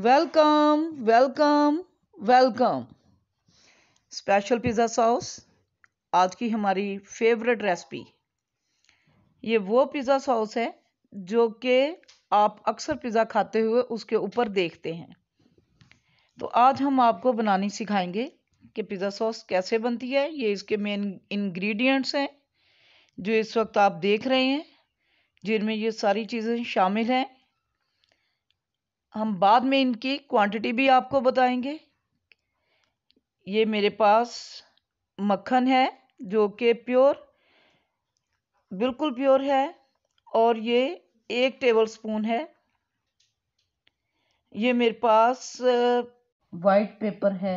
welcome welcome welcome special pizza sauce आज की हमारी फेवरेट रेसिपी ये वो पिज़्ज़ा सॉस है जो कि आप अक्सर पिज़्ज़ा खाते हुए उसके ऊपर देखते हैं तो आज हम आपको बनानी सिखाएंगे कि पिज़्ज़ा सॉस कैसे बनती है ये इसके मेन इंग्रेडिएंट्स हैं जो इस वक्त आप देख रहे हैं जिनमें ये सारी चीज़ें शामिल हैं हम बाद में इनकी क्वांटिटी भी आपको बताएंगे ये मेरे पास मक्खन है जो कि प्योर बिल्कुल प्योर है और ये एक टेबल स्पून है ये मेरे पास वाइट पेपर है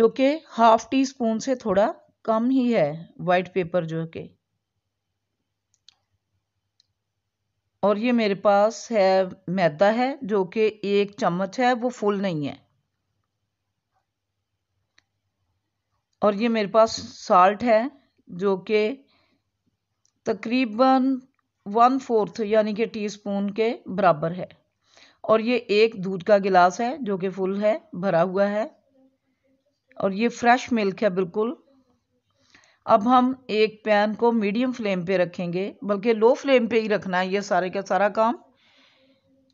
जो कि हाफ टी स्पून से थोड़ा कम ही है वाइट पेपर जो कि और ये मेरे पास है मैदा है जो कि एक चम्मच है वो फुल नहीं है और ये मेरे पास साल्ट है जो कि तकरीबन वन फोर्थ यानी कि टीस्पून के बराबर है और ये एक दूध का गिलास है जो कि फुल है भरा हुआ है और ये फ्रेश मिल्क है बिल्कुल अब हम एक पैन को मीडियम फ्लेम पे रखेंगे बल्कि लो फ्लेम पे ही रखना है ये सारे का सारा काम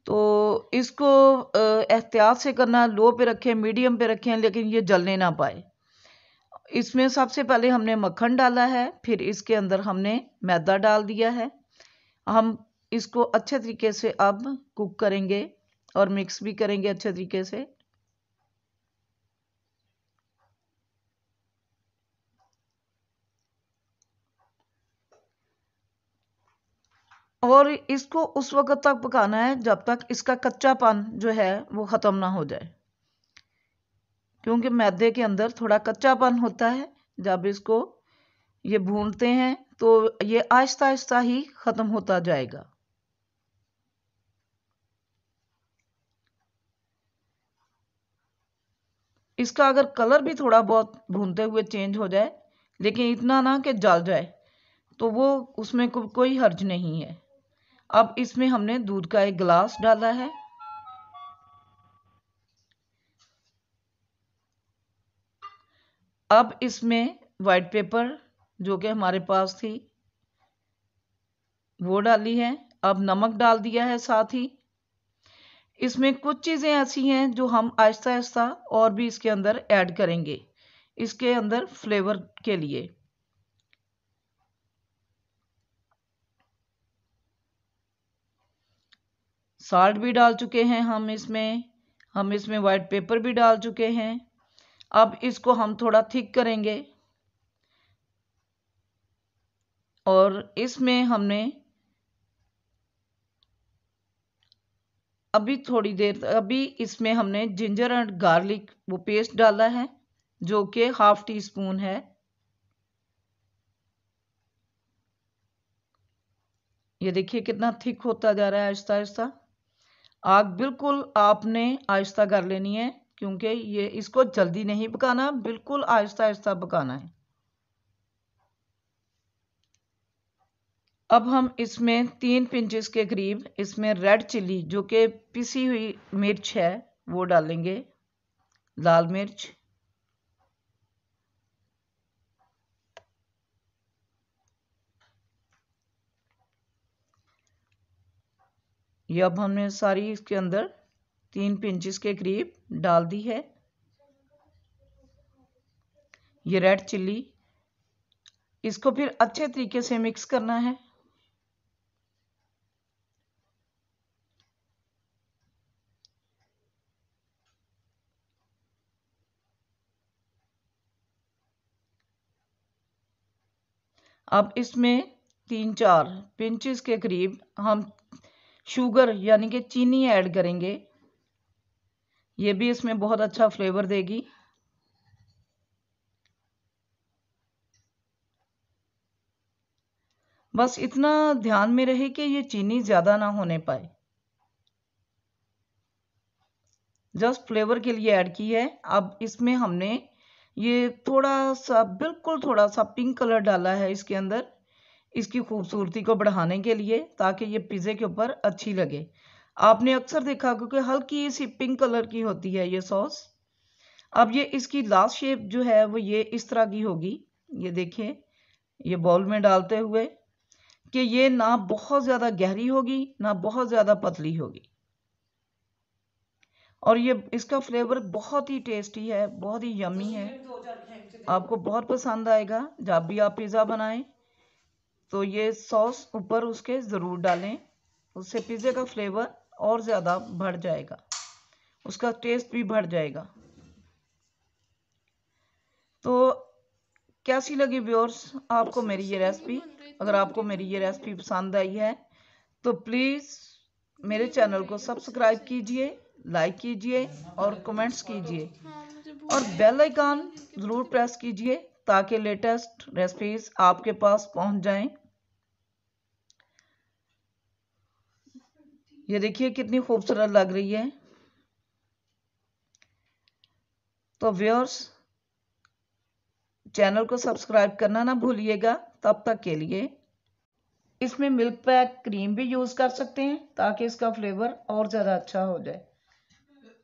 तो इसको एहतियात से करना लो पे रखें मीडियम पे रखें लेकिन ये जलने ना पाए इसमें सबसे पहले हमने मक्खन डाला है फिर इसके अंदर हमने मैदा डाल दिया है हम इसको अच्छे तरीके से अब कुक करेंगे और मिक्स भी करेंगे अच्छे तरीके से और इसको उस वक़्त तक पकाना है जब तक इसका कच्चापन जो है वो ख़त्म ना हो जाए क्योंकि मैदे के अंदर थोड़ा कच्चापन होता है जब इसको ये भूनते हैं तो ये आहिस्ता आहिस्ता ही ख़त्म होता जाएगा इसका अगर कलर भी थोड़ा बहुत भूनते हुए चेंज हो जाए लेकिन इतना ना कि जल जाए तो वो उसमें को, कोई हर्ज नहीं है अब इसमें हमने दूध का एक गिलास डाला है अब इसमें वाइट पेपर जो कि हमारे पास थी वो डाली है अब नमक डाल दिया है साथ ही इसमें कुछ चीज़ें ऐसी हैं जो हम आहिस्ता आहिस्ता और भी इसके अंदर ऐड करेंगे इसके अंदर फ्लेवर के लिए साल्ट भी डाल चुके हैं हम इसमें हम इसमें वाइट पेपर भी डाल चुके हैं अब इसको हम थोड़ा थिक करेंगे और इसमें हमने अभी थोड़ी देर अभी इसमें हमने जिंजर एंड गार्लिक वो पेस्ट डाला है जो कि हाफ टी स्पून है ये देखिए कितना थिक होता जा रहा है आहिस्ता आहिस्ता आग बिल्कुल आपने आहिस्ता कर लेनी है क्योंकि ये इसको जल्दी नहीं पकाना बिल्कुल आहिस्ता आहिस्ता पकाना है अब हम इसमें तीन पिंचेस के करीब इसमें रेड चिल्ली जो कि पिसी हुई मिर्च है वो डालेंगे लाल मिर्च ये अब हमने सारी इसके अंदर तीन पिंचेस के करीब डाल दी है ये रेड चिल्ली इसको फिर अच्छे तरीके से मिक्स करना है अब इसमें तीन चार पिंचेस के करीब हम शुगर यानी कि चीनी ऐड करेंगे ये भी इसमें बहुत अच्छा फ्लेवर देगी बस इतना ध्यान में रहे कि ये चीनी ज़्यादा ना होने पाए जस्ट फ्लेवर के लिए ऐड की है अब इसमें हमने ये थोड़ा सा बिल्कुल थोड़ा सा पिंक कलर डाला है इसके अंदर इसकी खूबसूरती को बढ़ाने के लिए ताकि ये पिज़्ज़े के ऊपर अच्छी लगे आपने अक्सर देखा क्योंकि हल्की सी पिंक कलर की होती है ये सॉस अब ये इसकी लास्ट शेप जो है वो ये इस तरह की होगी ये देखिए ये बॉल में डालते हुए कि ये ना बहुत ज़्यादा गहरी होगी ना बहुत ज़्यादा पतली होगी और ये इसका फ्लेवर बहुत ही टेस्टी है बहुत ही यमी है आपको बहुत पसंद आएगा जब भी आप पिज़्ज़ा बनाएं तो ये सॉस ऊपर उसके ज़रूर डालें उससे पिज़्ज़े का फ्लेवर और ज़्यादा बढ़ जाएगा उसका टेस्ट भी बढ़ जाएगा तो कैसी लगी व्यूअर्स आपको मेरी ये रेसिपी अगर आपको मेरी ये रेसिपी पसंद आई है तो प्लीज़ मेरे चैनल को सब्सक्राइब कीजिए लाइक कीजिए और कमेंट्स कीजिए और बेल आइकन ज़रूर प्रेस कीजिए ताकि लेटेस्ट रेसिपीज आपके पास पहुंच जाएं ये देखिए कितनी खूबसूरत लग रही है तो व्यूअर्स चैनल को सब्सक्राइब करना ना भूलिएगा तब तक के लिए इसमें मिल्क पैक क्रीम भी यूज़ कर सकते हैं ताकि इसका फ्लेवर और ज़्यादा अच्छा हो जाए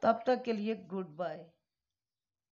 तब तक के लिए गुड बाय